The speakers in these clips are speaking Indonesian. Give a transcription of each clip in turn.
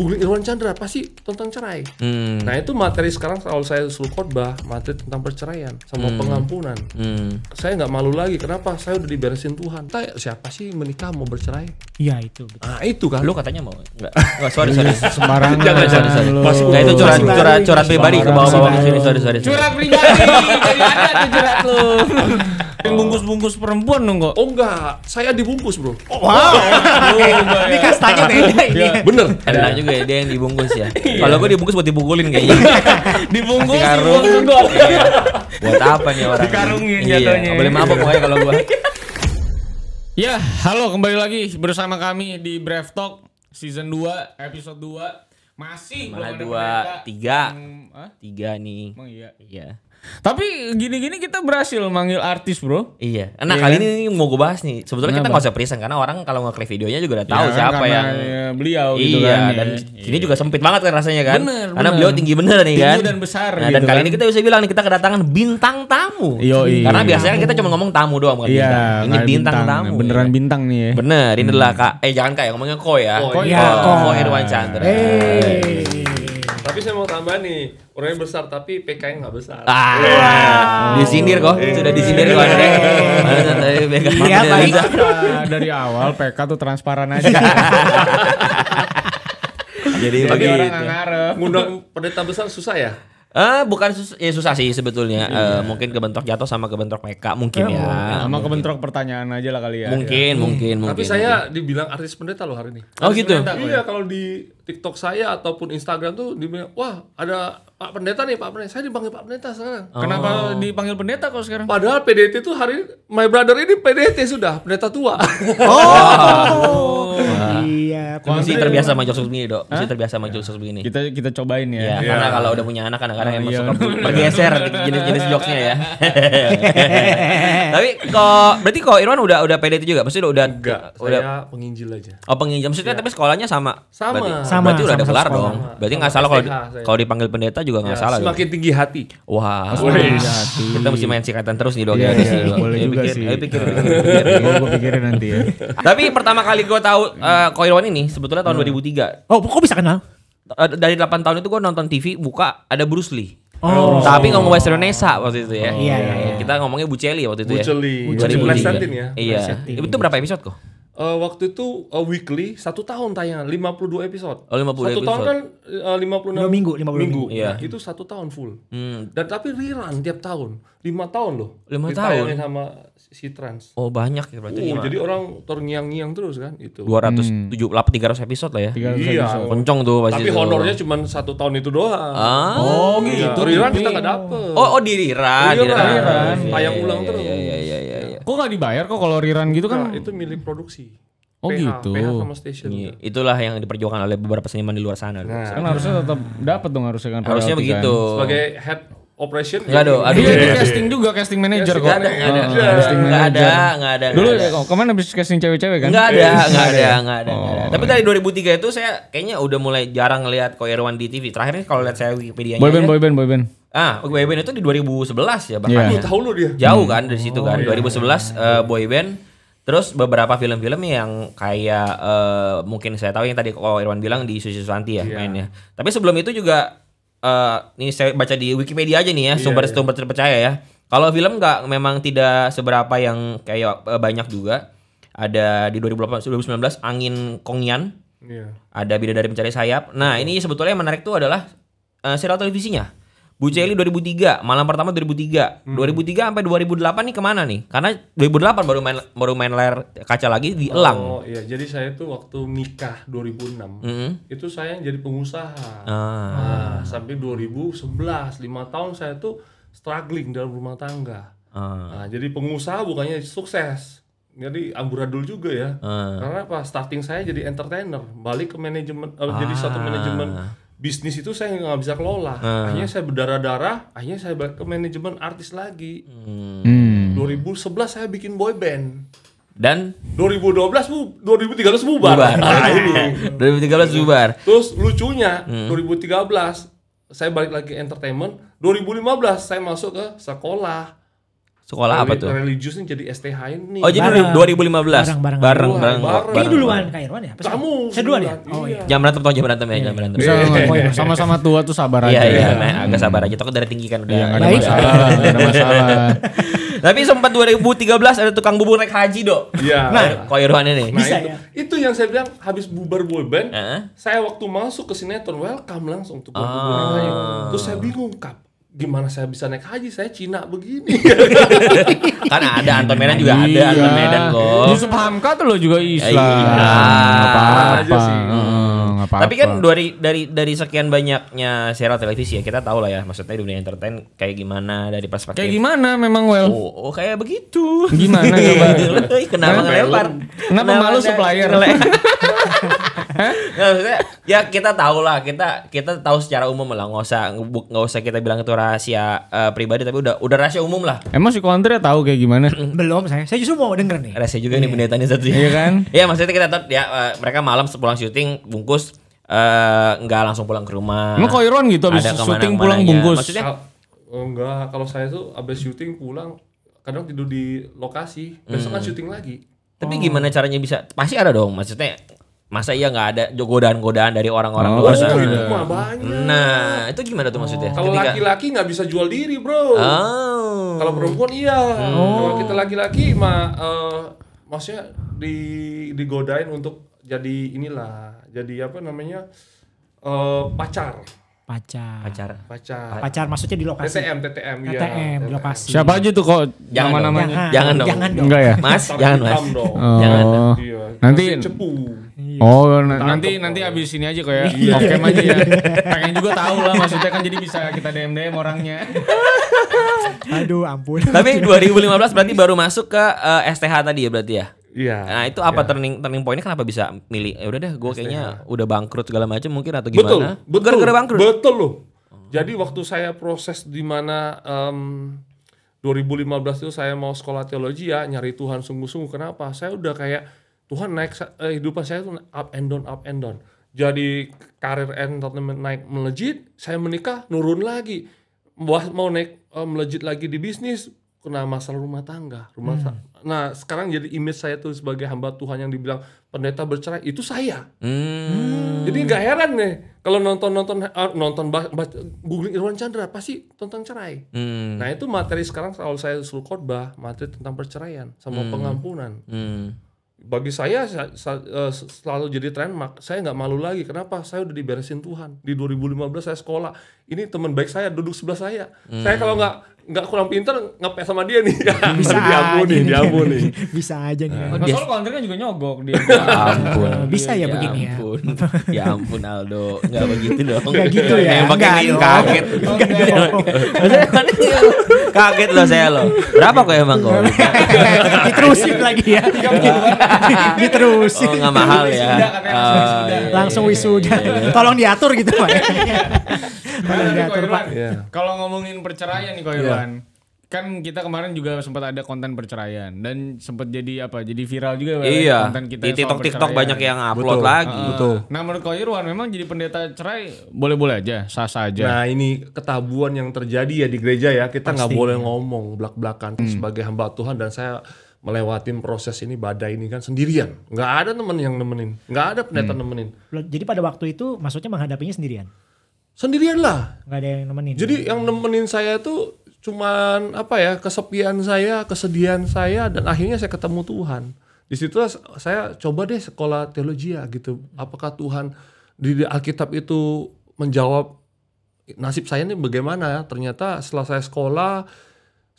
googling Irwan Chandra pasti tentang cerai. Hmm. Nah itu materi sekarang kalau saya suruh khotbah materi tentang perceraian sama hmm. pengampunan. Hmm. Saya nggak malu lagi. Kenapa? Saya udah diberesin Tuhan. Tanya, siapa sih menikah mau bercerai? Iya itu. Betul. Nah itu kan. Lo katanya mau? Nggak. Oh, sorry sorry. Iya, sembarangan. Jangan sorry sorry. Masih, nah itu curhat curhat curhat pribadi ke bawah-bawah sorry sorry. Curhat pribadi. ada curhat lo. Yang bungkus-bungkus perempuan dong kok? Oh enggak, saya dibungkus bro. Oh, wow. Oh, iya, iya, iya. Ini kastanya beda ini. Bener. Ada juga ya, dia yang dibungkus ya. Kalau gue dibungkus buat dibukulin kayaknya. dibungkus, dibungkus. Buat apa nih orang? Dikarungin jatuhnya. Boleh maaf pokoknya kalau gue. Ya, halo kembali lagi bersama kami di Brave Talk season 2 episode 2. Masih Malah dua, tiga, hmm, tiga nih. Emang iya. Iya. Tapi gini-gini kita berhasil manggil artis, Bro. Iya. Nah, yeah. kali kan? ini mau gue bahas nih. Sebetulnya Kenapa? kita nggak usah present karena orang kalau ngeklik videonya juga udah tahu ya, siapa yang ya, beliau gitu iya, gitu kan. dan iya. ini iya. juga sempit banget kan rasanya kan. Bener, karena bener. beliau tinggi bener nih tinggi kan. Tinggi dan besar nah, gitu dan kali kan? ini kita bisa bilang nih kita kedatangan bintang tamu. iya Karena biasanya kan kita cuma ngomong tamu doang bukan iya, bintang. Ini bintang, bintang tamu. Beneran ya. bintang nih ya. Bener, ini adalah hmm. Kak eh jangan Kak ya ngomongnya Ko ya. Ko, ya. ko ya. Ko, Irwan Chandra. Hey. Tapi saya mau tambah nih, Orangnya besar tapi PK-nya nggak besar. Ah, wow. disindir kok, sudah disindir kok Andre. Tapi PK ya, bisa. Dari awal PK tuh transparan aja. Jadi, Jadi bagi orang ngarep. Ngundang pendeta besar susah ya? Eh bukan sus ya susah sih sebetulnya. Iya. Uh, mungkin kebentrok jatuh sama kebentrok mereka mungkin yeah, ya. Sama kebentrok pertanyaan aja lah kali ya. Mungkin, ya. mungkin, hmm. mungkin. Tapi mungkin. saya dibilang artis pendeta loh hari ini. Oh artis gitu. Pendeta, iya, iya, kalau di TikTok saya ataupun Instagram tuh dibilang, "Wah, ada Pak Pendeta nih, Pak Pendeta." Saya dipanggil Pak Pendeta sekarang. Oh. Kenapa dipanggil pendeta kok sekarang? Padahal PDT tuh hari my brother ini PDT sudah, pendeta tua. Oh. Iya. Masih terbiasa sama jokes begini, Dok. Masih terbiasa sama jokes begini. Kita kita cobain ya. Iya, iya, karena kalau udah punya anak kadang-kadang ah, emang iya. suka bergeser jenis-jenis jokesnya ya. Tapi kok berarti kok Irwan udah udah pede itu juga? Pasti udah Enggak, udah saya penginjil aja. Oh, penginjil. Maksudnya iya. tapi sekolahnya sama. Sama. Sama. Berarti udah ada gelar dong. Berarti nggak salah kalau kalau dipanggil pendeta juga nggak salah. Semakin tinggi hati. Wah. Kita mesti main sikatan terus nih, Dok. Ya, boleh juga sih. Ayo pikir, pikir. Gue pikirin nanti ya. Tapi pertama kali gue tahu tahu uh, eh, Koirwan ini sebetulnya tahun 2003. Hmm. Oh, kok bisa kenal? Eh, dari 8 tahun itu gue nonton TV buka ada Bruce Lee. Oh. Tapi ngomong bahasa Indonesia waktu itu ya. Oh, iya, iya, iya. Kita ngomongnya Bu Celi waktu itu ya. Buceli. Buceli. ya. Bu Celi. Bu Celi. Buceli. Iya. Buceli. berapa episode Buceli uh, waktu itu uh, weekly satu tahun tayangan 52 episode. Oh, 52 satu episode. tahun kan eh, uh, 56 Dua minggu, 50 minggu. minggu. Ya. Nah, itu satu tahun full. Hmm. Dan tapi rerun tiap tahun. 5 tahun loh. 5 tahun. sama si Trans. Oh, banyak ya berarti. Uh, jadi orang terngiang-ngiang terus kan itu. 278 hmm. 300 episode lah ya. 300 iya. Episode. Kencong tuh pasti. Tapi honornya cuma satu tahun itu doang. Ah. Oh, gitu. Iya. Rerun kita enggak iya. dapet. Oh, oh di rerun. rerun. Iya, tayang ulang terus. iya. Kok nggak dibayar kok kalau riran gitu kan? Nah, itu milik produksi. Oh PH, gitu. PH Ini, iya, itulah yang diperjuangkan oleh beberapa seniman di luar sana. Nah, gitu. kan harusnya tetap dapat dong harusnya kan. Harusnya begitu. Kan. Sebagai head operation Enggak ada. Aduh, iya, iya, casting juga casting manager kok. Enggak ada, enggak ada. Enggak ada, enggak ada. Gak ada Dulu ya kok kemarin habis casting cewek-cewek kan? Gak ada, gak ada, gak ada, oh. Tapi dari 2003 itu saya kayaknya udah mulai jarang lihat Erwan di TV. Terakhir kalau lihat saya Wikipedia-nya. Boyband, ya. boyband, boyband. Ah, boy band itu di 2011 ya bahkan. Yeah. Ya. Tahu lu dia. Jauh hmm. kan dari situ kan. Oh, 2011 iya, sebelas uh, iya, iya. eh, boy band. Terus beberapa film-film yang kayak uh, mungkin saya tahu yang tadi kalau Irwan bilang di Susi Susanti ya yeah. mainnya. Tapi sebelum itu juga uh, nih saya baca di Wikipedia aja nih ya sumber-sumber yeah, yeah. terpercaya ya. Kalau film nggak memang tidak seberapa yang kayak uh, banyak juga. Ada di 2018 2019 Angin Kongian. Yeah. Ada Bida dari Pencari Sayap. Nah, ini sebetulnya yang menarik tuh adalah uh, serial televisinya. Bu Celi 2003, iya. malam pertama 2003. Hmm. 2003 sampai 2008 nih kemana nih? Karena 2008 baru main baru main layar kaca lagi di oh, Elang. Oh iya, jadi saya tuh waktu nikah 2006, mm -hmm. itu saya yang jadi pengusaha. Ah. Nah, sampai 2011, 5 tahun saya tuh struggling dalam rumah tangga. Ah. Nah, jadi pengusaha bukannya sukses. Jadi amburadul juga ya. Ah. Karena apa? Starting saya jadi entertainer, balik ke manajemen ah. Eh, jadi satu ah. manajemen bisnis itu saya nggak bisa kelola Hmm. akhirnya saya berdarah darah akhirnya saya balik ke manajemen artis lagi hmm. 2011 saya bikin boy band dan 2012 bu 2013 bubar, bubar. Nah, ini. 2013 bubar terus lucunya hmm. 2013 saya balik lagi entertainment 2015 saya masuk ke sekolah Sekolah Reli apa tuh? Religius nih jadi STH ini. Oh, jadi bareng, 2015. Bareng bareng. Bareng bareng. bareng. Ini duluan Kak Irwan ya? Kamu. Saya duluan ya? Oh iya. iya. Jangan berantem tong, jangan berantem ya, jangan berantem. Sama-sama iya. tua tuh sabar iya, aja. Iya, iya, agak sabar aja. Toko dari tinggi kan udah. Iya, ada masalah, ada masalah. Tapi sempat 2013 ada tukang bubur naik haji dok. Iya. Nah, Irwan ini. Nah, Bisa itu, ya. Itu yang saya bilang habis bubar boyband, uh -huh. saya waktu masuk ke sinetron welcome langsung tukang oh. bubur ah. naik haji. Terus saya bingung kap gimana saya bisa naik haji saya Cina begini kan ada Anton Medan juga ada iya. Anton Medan kok Yusuf Hamka tuh lo juga ya, Islam ya, iya. apa apa sih. Hmm, apa tapi kan dari dari dari sekian banyaknya serial televisi ya kita tahu lah ya maksudnya dunia entertain kayak gimana dari perspektif kayak gimana memang well oh, oh kayak begitu gimana coba kenapa ngelempar kenapa malu supplier ya kita tahu lah kita kita tahu secara umum lah nggak usah nggak usah kita bilang itu rahasia uh, pribadi tapi udah udah rahasia umum lah. Emang si Kontri tahu kayak gimana? Belum saya. Saya justru mau denger nih. Rahasia juga nih iya. pendeta satu ya iya kan? ya maksudnya kita tahu ya uh, mereka malam sepulang syuting bungkus eh, nggak uh, langsung pulang ke rumah. Emang Iron gitu abis syuting pulang ya. bungkus. Maksudnya Oh enggak, kalau saya tuh abis syuting pulang kadang tidur di lokasi, besok kan hmm. syuting lagi. Tapi oh. gimana caranya bisa? Pasti ada dong, maksudnya masa iya nggak ada godaan-godaan dari orang-orang oh, luar sana. Gitu. Nah, itu gimana tuh maksudnya? Oh. Kalau Ketika... laki-laki nggak bisa jual diri, bro. Oh. Kalau perempuan iya. Oh. Kalau kita laki-laki mah eh, uh, maksudnya di digodain untuk jadi inilah, jadi apa namanya uh, pacar pacar pacar pacar pacar maksudnya di lokasi TTM TTM ya TTM di lokasi siapa aja tuh kok jangan nama namanya jangan, dong jangan dong enggak ya mas jangan mas jangan dong. Iya. nanti iya. oh nanti nanti abis ini aja kok ya iya. oke aja ya pengen juga tahu lah maksudnya kan jadi bisa kita DM DM orangnya aduh ampun tapi 2015 berarti baru masuk ke uh, eh, STH tadi ya berarti ya Iya. Nah itu apa ya. turning turning pointnya kenapa bisa milih? Ya udah deh, gue kayaknya udah bangkrut segala macam mungkin atau gimana? Betul, betul. Gara-gara bangkrut. Betul loh. Oh. Jadi waktu saya proses di mana um, 2015 itu saya mau sekolah teologi ya nyari Tuhan sungguh-sungguh. Kenapa? Saya udah kayak Tuhan naik eh, hidupan saya itu up and down, up and down. Jadi karir entertainment naik melejit, saya menikah nurun lagi. Mau naik eh, melejit lagi di bisnis, kena masalah rumah tangga, rumah hmm. nah sekarang jadi image saya tuh sebagai hamba Tuhan yang dibilang pendeta bercerai itu saya, hmm. jadi nggak heran nih kalau eh, nonton nonton nonton baca, googling Irwan Chandra pasti tentang cerai, hmm. nah itu materi sekarang kalau saya suruh khotbah materi tentang perceraian sama hmm. pengampunan, hmm. bagi saya, eh, selalu jadi mak saya nggak malu lagi kenapa saya udah diberesin Tuhan di 2015 saya sekolah, ini teman baik saya duduk sebelah saya, hmm. saya kalau nggak nggak kurang pinter ngepes sama dia nih. Bisa diampuni, aja diampuni. Nih. Bisa aja nih. kalau Soalnya kontraknya juga nyogok dia. Ya ampun. Iya, Bisa ya, iya begini ya. Ya ampun Aldo, nggak begitu dong. Nggak gitu ya. Yang pakai kaget. Kaget loh saya loh. Berapa kok emang ya, kok? Diterusin lagi ya. Diterusin. Oh nggak mahal ya. Oh, iya, Langsung wisuda. Tolong diatur gitu Pak. Tolong nah, Kalau ngomongin perceraian nih Koirwan kan kan kita kemarin juga sempat ada konten perceraian dan sempat jadi apa jadi viral juga iya. konten kita di TikTok TikTok banyak yang upload betul, lagi uh, betul nah menurut kau Irwan memang jadi pendeta cerai boleh-boleh aja sah sah aja nah ini ketabuan yang terjadi ya di gereja ya kita nggak boleh ngomong belak-belakan hmm. sebagai hamba Tuhan dan saya melewatin proses ini badai ini kan sendirian nggak ada temen yang nemenin nggak ada pendeta hmm. nemenin jadi pada waktu itu maksudnya menghadapinya sendirian sendirian lah nggak ada yang nemenin jadi yang nemenin saya itu cuman apa ya kesepian saya kesedihan saya dan akhirnya saya ketemu Tuhan di situ saya coba deh sekolah teologi ya gitu apakah Tuhan di Alkitab itu menjawab nasib saya ini bagaimana ya ternyata setelah saya sekolah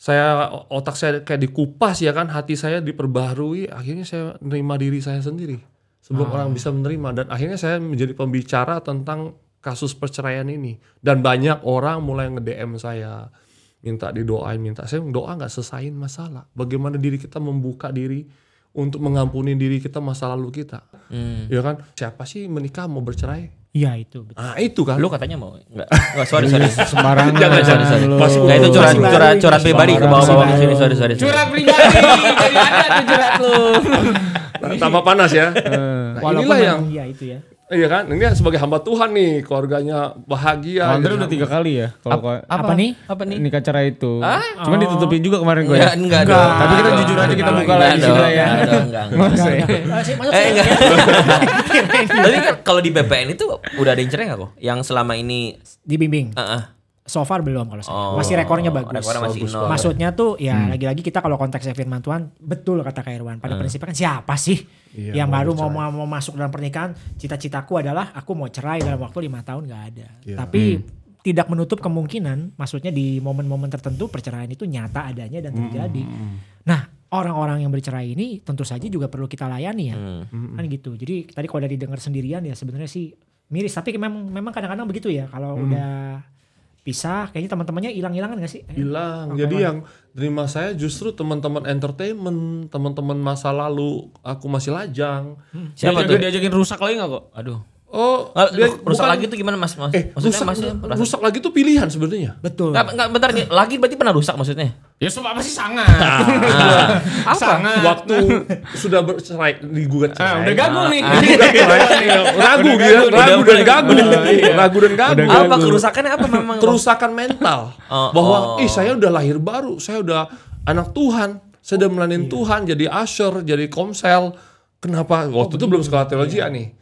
saya otak saya kayak dikupas ya kan hati saya diperbaharui akhirnya saya menerima diri saya sendiri sebelum ah. orang bisa menerima dan akhirnya saya menjadi pembicara tentang kasus perceraian ini dan banyak orang mulai nge DM saya minta didoain, minta saya doa nggak selesaiin masalah. Bagaimana diri kita membuka diri untuk mengampuni diri kita masa lalu kita, hmm. ya kan? Siapa sih menikah mau bercerai? Iya itu. Betul. Ah itu kan. lo katanya mau enggak? Enggak sorry sorry. Iya, sembarangan. Jangan sorry sorry. Pasti enggak itu curhat curhat curhat pribadi ke bawah-bawah ke sini sorry sorry. Curhat pribadi. Jadi ada tuh curat Tambah panas ya. Eh, nah, Walaupun inilah yang, yang iya itu ya. Iya kan? Ini kan sebagai hamba Tuhan nih, keluarganya bahagia. Andre udah tiga kali ya kalau apa, apa, apa nih? Apa nih? Nikah cerai itu. Ah? Cuman oh. ditutupin juga kemarin gue. Ya, enggak, enggak. enggak, Tapi kita jujur aja kita buka lagi sih ya. Enggak, enggak. Eh, enggak. Tapi kan kalau di BPN itu udah ada yang cerai enggak kok? Yang selama ini dibimbing. Heeh. Uh -uh. So far belum kalau saya. Oh, masih rekornya oh, bagus. Rekornya masih bagus. Ya. Maksudnya tuh ya lagi hmm. lagi-lagi kita kalau konteksnya firman Tuhan betul kata Kak Irwan. Pada hmm. prinsipnya kan siapa sih iya, yang baru mau, mau mau masuk dalam pernikahan, cita-citaku adalah aku mau cerai dalam waktu lima tahun nggak ada. Yeah. Tapi hmm tidak menutup kemungkinan, maksudnya di momen-momen tertentu perceraian itu nyata adanya dan hmm, terjadi. Hmm, hmm. Nah, orang-orang yang bercerai ini tentu saja juga perlu kita layani ya, hmm. kan gitu. Jadi tadi kalau dari dengar sendirian ya sebenarnya sih miris, tapi memang memang kadang-kadang begitu ya kalau hmm. udah pisah kayaknya teman-temannya hilang-hilangan gak sih hilang jadi yang terima saya justru teman-teman entertainment teman-teman masa lalu aku masih lajang hmm. siapa tuh diajakin rusak lagi gak kok aduh Oh, nggak, dia rusak bukan, lagi tuh gimana mas? Eh, mas eh, maksudnya rusak, masih rusak lagi tuh pilihan sebenarnya. Betul. Nggak, nggak bentar lagi berarti pernah rusak maksudnya? Ya sumpah pasti sangat. Nah, apa? Sangat. Waktu sudah bercerai digugat cerai. Ah, ah, udah gagu nih. ragu gitu. ragu dan gagu. Ragu dan gagu. Apa kerusakannya apa memang? Kerusakan mental. Oh, Bahwa oh. ih saya udah lahir baru, saya udah anak Tuhan, saya udah melanin iya. Tuhan jadi asher, jadi komsel. Kenapa? Waktu itu belum sekolah teologi ya nih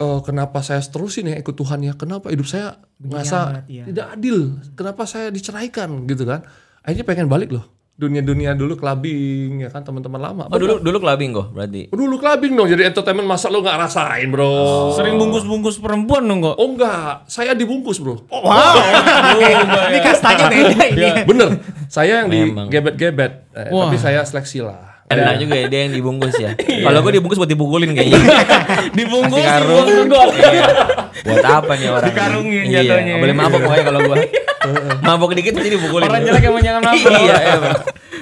uh, kenapa saya seterusin ya ikut Tuhan ya kenapa hidup saya merasa ya, ya. tidak adil kenapa saya diceraikan gitu kan akhirnya pengen balik loh dunia-dunia dulu kelabing ya kan teman-teman lama. Oh dulu dulu kelabing kok berarti. Oh, dulu kelabing dong jadi entertainment masa lo nggak rasain bro. Oh. Sering bungkus-bungkus perempuan dong kok. Oh enggak, saya dibungkus bro. Oh, wow. oh, iya. ini kastanya beda ini. Iya, bener, saya yang digebet-gebet, eh, tapi saya seleksi lah Enak juga ya dia yang dibungkus ya. Iya. Kalau gue dibungkus buat dipukulin kayaknya. dibungkus, karung. dibungkus iya. Buat apa nih orang? Dikarungin iya. Gak Boleh mabok pokoknya kalau gue. mabok dikit jadi dibukulin. Orang jelek yang jangan mabok. iya, iya.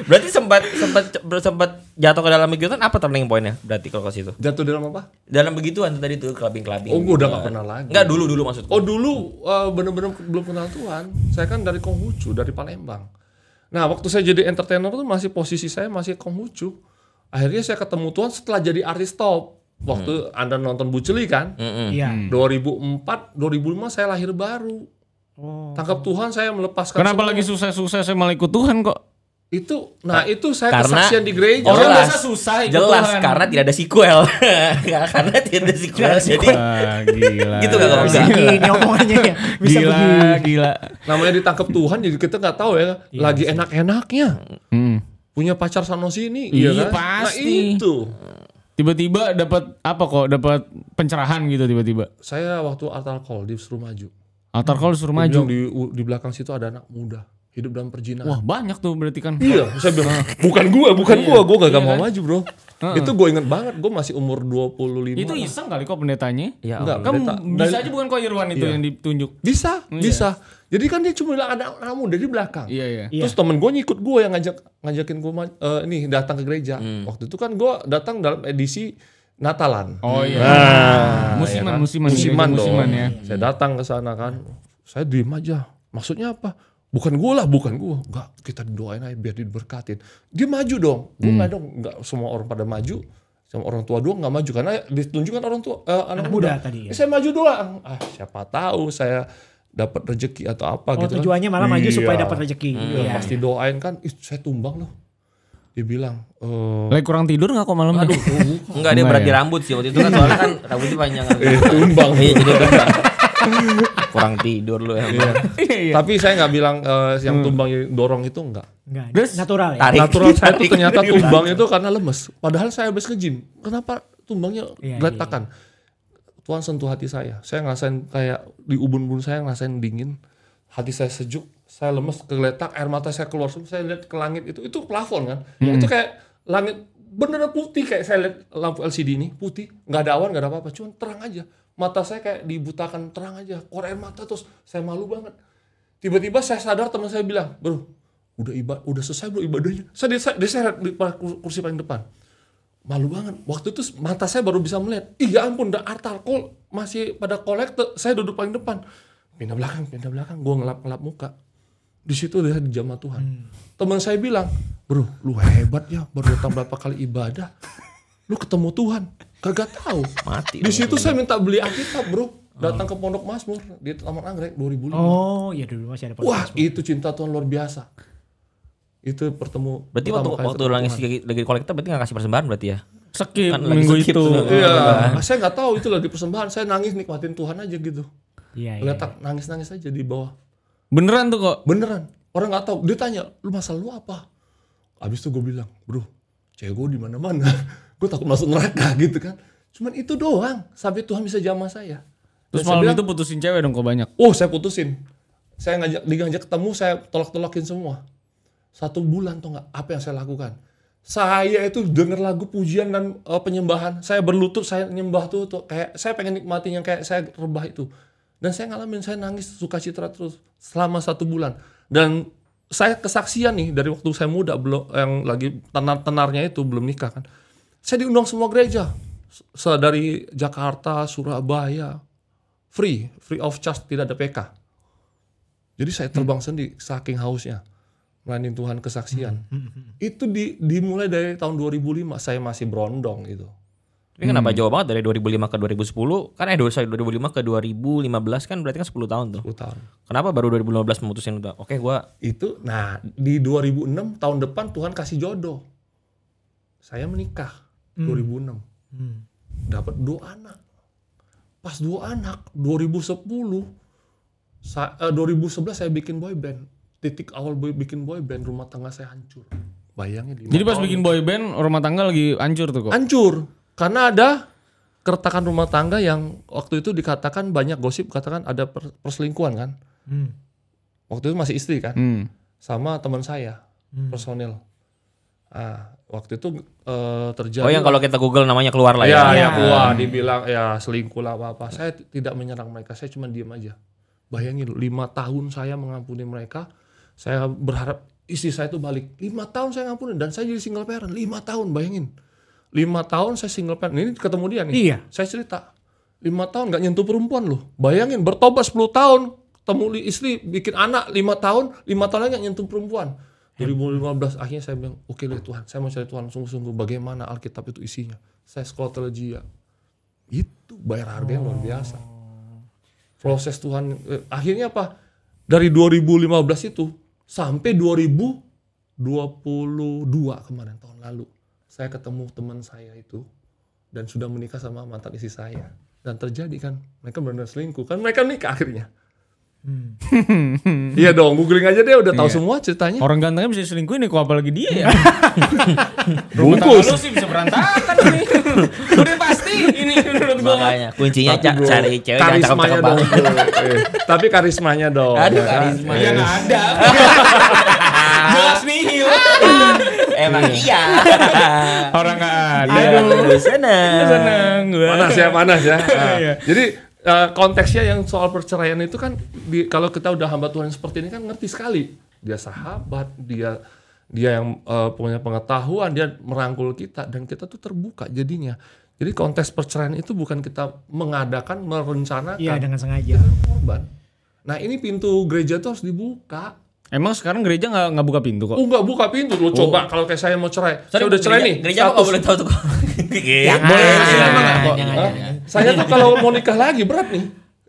Berarti sempat sempat sempat jatuh ke dalam begituan apa turning pointnya? Berarti kalau ke situ. Jatuh dalam apa? Dalam begituan tadi tuh kelabing-kelabing. Oh, gue udah iya. gak pernah lagi. Enggak dulu dulu maksudku. Oh, dulu uh, bener-bener belum kenal Tuhan. Saya kan dari Konghucu, dari Palembang. Nah, waktu saya jadi entertainer tuh masih posisi saya masih konghucu. Akhirnya saya ketemu Tuhan setelah jadi artis top. Waktu hmm. Anda nonton Buceli kan? Iya. Hmm. 2004, 2005 saya lahir baru. Oh. Tangkap Tuhan saya melepaskan Kenapa semua. lagi sukses susah saya malah ikut Tuhan kok? itu nah itu saya karena kesaksian di gereja orang jelas, biasa susah ikut jelas Tuhan. karena tidak ada sequel karena tidak ada sequel jadi ah, gila. gitu gak kalau bisa gini omongannya ya bisa gila begini. gila namanya ditangkap Tuhan jadi kita nggak tahu ya iya, lagi enak-enaknya hmm. punya pacar sana sini iya, iya kan? pasti nah, itu tiba-tiba dapat apa kok dapat pencerahan gitu tiba-tiba saya waktu altar call disuruh maju altar call disuruh maju di, di belakang situ ada anak muda hidup dalam perjinahan. Wah banyak tuh berarti kan. Iya, saya bilang bukan gua, bukan iya. gua, gua gak, gak iya mau kan? maju bro. itu gue inget banget, gue masih umur 25 Itu iseng kali kok pendetanya? Ya, Enggak, kan bisa aja bukan kok Irwan itu iya. yang ditunjuk. Bisa, bisa. Jadi kan dia cuma bilang ada kamu dari belakang. Iya, iya. Terus temen gue nyikut gue yang ngajak ngajakin gue uh, nih datang ke gereja. Hmm. Waktu itu kan gue datang dalam edisi Natalan. Oh iya. Nah, ah, musiman, ya kan? musiman, musiman, musiman, musiman ya. Saya datang ke sana kan. Saya diem aja. Maksudnya apa? bukan gue lah bukan gue Gak kita doain aja biar diberkatin dia maju dong gue hmm. nggak hmm. dong enggak semua orang pada maju sama orang tua doang nggak maju karena ditunjukkan orang tua eh, anak, anak muda, muda tadi ya. saya maju doang ah siapa tahu saya dapat rezeki atau apa oh, gitu kan. tujuannya kan. malah maju iya. supaya dapat rezeki hmm. iya. pasti doain kan Ih, saya tumbang loh dia bilang eh lagi kurang tidur gak kok malam aduh enggak dia berarti ya. rambut sih waktu itu kan iya. soalnya kan rambutnya panjang tumbang iya jadi tumbang Kurang tidur lu iya. Iya, iya. Tapi saya nggak bilang uh, yang hmm. tumbang dorong itu enggak. Enggak. natural ya. Tarik, natural saya itu ternyata iya. tumbang itu karena lemes. Padahal saya habis ke gym. Kenapa tumbangnya iya, geletakan? Iya. Tuhan sentuh hati saya. Saya ngerasain kayak di ubun-ubun saya ngerasain dingin, hati saya sejuk, saya lemes, kegeletak, air mata saya keluar semua. Saya lihat ke langit itu, itu plafon kan? Hmm. Itu kayak langit bener putih kayak saya lihat lampu LCD ini putih, nggak ada awan, nggak ada apa-apa, cuma terang aja mata saya kayak dibutakan terang aja keluar air mata terus saya malu banget tiba-tiba saya sadar teman saya bilang bro udah iba udah selesai bro ibadahnya saya saya diseret di kursi paling depan malu banget waktu itu mata saya baru bisa melihat iya ampun udah kol masih pada kolektor saya duduk paling depan pindah belakang pindah belakang Gua ngelap ngelap muka di situ dia di jamaah Tuhan hmm. teman saya bilang bro lu hebat ya baru datang berapa kali ibadah lu ketemu Tuhan Kagak tahu. Mati. Di situ saya minta beli Alkitab, Bro. Datang oh. ke Pondok Masmur di Taman Anggrek 2005. Oh, iya dulu masih ada Pondok Wah, Masmur. itu cinta Tuhan luar biasa. Itu pertemu Berarti waktu waktu langis lagi, lagi kolektor berarti nggak kasih persembahan berarti ya? Skip kan minggu skip itu. Iya. iya. Nah, saya nggak tahu itu lagi persembahan. Saya nangis nikmatin Tuhan aja gitu. Iya, iya Letak iya. nangis-nangis aja di bawah. Beneran tuh kok? Beneran. Orang nggak tahu. Dia tanya, "Lu masalah lu apa?" Abis itu gue bilang, "Bro, cewek gue di mana-mana." gue takut masuk neraka gitu kan cuman itu doang sampai Tuhan bisa jamah saya terus Dan malam bilang, itu putusin cewek dong kok banyak oh saya putusin saya ngajak ngajak ketemu saya tolak-tolakin semua satu bulan tuh nggak apa yang saya lakukan saya itu denger lagu pujian dan uh, penyembahan saya berlutut saya nyembah tuh, tuh kayak saya pengen nikmatin yang kayak saya rebah itu dan saya ngalamin saya nangis suka citra terus selama satu bulan dan saya kesaksian nih dari waktu saya muda belum yang lagi tenar tenarnya itu belum nikah kan saya diundang semua gereja. Dari Jakarta, Surabaya. Free, free of charge, tidak ada PK. Jadi saya terbang hmm. sendiri, saking hausnya. Melayani Tuhan kesaksian. Hmm, hmm, hmm, hmm. Itu di, dimulai dari tahun 2005, saya masih berondong itu. Tapi hmm. kenapa jauh banget dari 2005 ke 2010? Kan eh saya 2005 ke 2015 kan berarti kan 10 tahun tuh. 10 tahun. Kenapa baru 2015 memutusin udah, oke okay, gua itu nah di 2006 tahun depan Tuhan kasih jodoh. Saya menikah. 2006 hmm. hmm. dapat dua anak pas dua anak 2010 sa uh, eh, 2011 saya bikin boy band titik awal boy, bikin boy band rumah tangga saya hancur bayangin jadi pas bikin boy band rumah tangga lagi hancur tuh kok hancur karena ada keretakan rumah tangga yang waktu itu dikatakan banyak gosip katakan ada perselingkuhan kan hmm. waktu itu masih istri kan hmm. sama teman saya hmm. personil Ah, waktu itu uh, terjadi. Oh yang kalau kita Google namanya keluar lah ya. Ya, ya keluar. Dibilang ya selingkuh lah apa-apa. Saya tidak menyerang mereka. Saya cuma diam aja. Bayangin lima tahun saya mengampuni mereka. Saya berharap istri saya itu balik. Lima tahun saya ngampuni dan saya jadi single parent. Lima tahun bayangin. Lima tahun saya single parent. Ini ketemu dia nih. Iya. Saya cerita. Lima tahun nggak nyentuh perempuan loh. Bayangin bertobat 10 tahun. Ketemu istri bikin anak lima tahun. Lima tahun lagi nyentuh perempuan 2015 akhirnya saya bilang, oke okay Tuhan, saya mau cari Tuhan sungguh-sungguh bagaimana Alkitab itu isinya. Saya sekolah teologi ya. Itu bayar harga yang luar biasa. Oh. Proses Tuhan, eh, akhirnya apa? Dari 2015 itu sampai 2022 kemarin tahun lalu. Saya ketemu teman saya itu dan sudah menikah sama mantan istri saya. Dan terjadi kan, mereka benar-benar selingkuh. Kan mereka nikah akhirnya. Hmm. Iya dong, googling aja deh udah tahu iya. semua ceritanya. Orang gantengnya bisa selingkuhin nih, kok apalagi dia ya. Bungkus. Lu sih bisa berantakan nih. Udah pasti ini menurut Makanya kuncinya Tapi cari cewek yang cakep-cakep banget. Iya. Tapi karismanya dong. Aduh, ya kan? karismanya enggak iya. iya, ada. Jelas nih, Emang iya. Orang gak ada. Aduh, seneng. Seneng gua. Panas ya, panas ya. Ah. Jadi uh, konteksnya yang soal perceraian itu kan di, kalau kita udah hamba Tuhan seperti ini kan ngerti sekali. Dia sahabat, dia dia yang uh, punya pengetahuan, dia merangkul kita dan kita tuh terbuka jadinya. Jadi konteks perceraian itu bukan kita mengadakan, merencanakan. Iya, dengan sengaja. Kan korban. Nah, ini pintu gereja tuh harus dibuka Emang sekarang gereja gak, gak buka pintu kok? Oh, nggak buka pintu lo oh. coba kalau kayak saya mau cerai. Sorry, saya udah cerai gereja, nih. Gereja gak boleh tahu tuh kok. Iya. jangan, boleh, jangan, jangan, Saya tuh iya. kalau mau nikah lagi berat nih.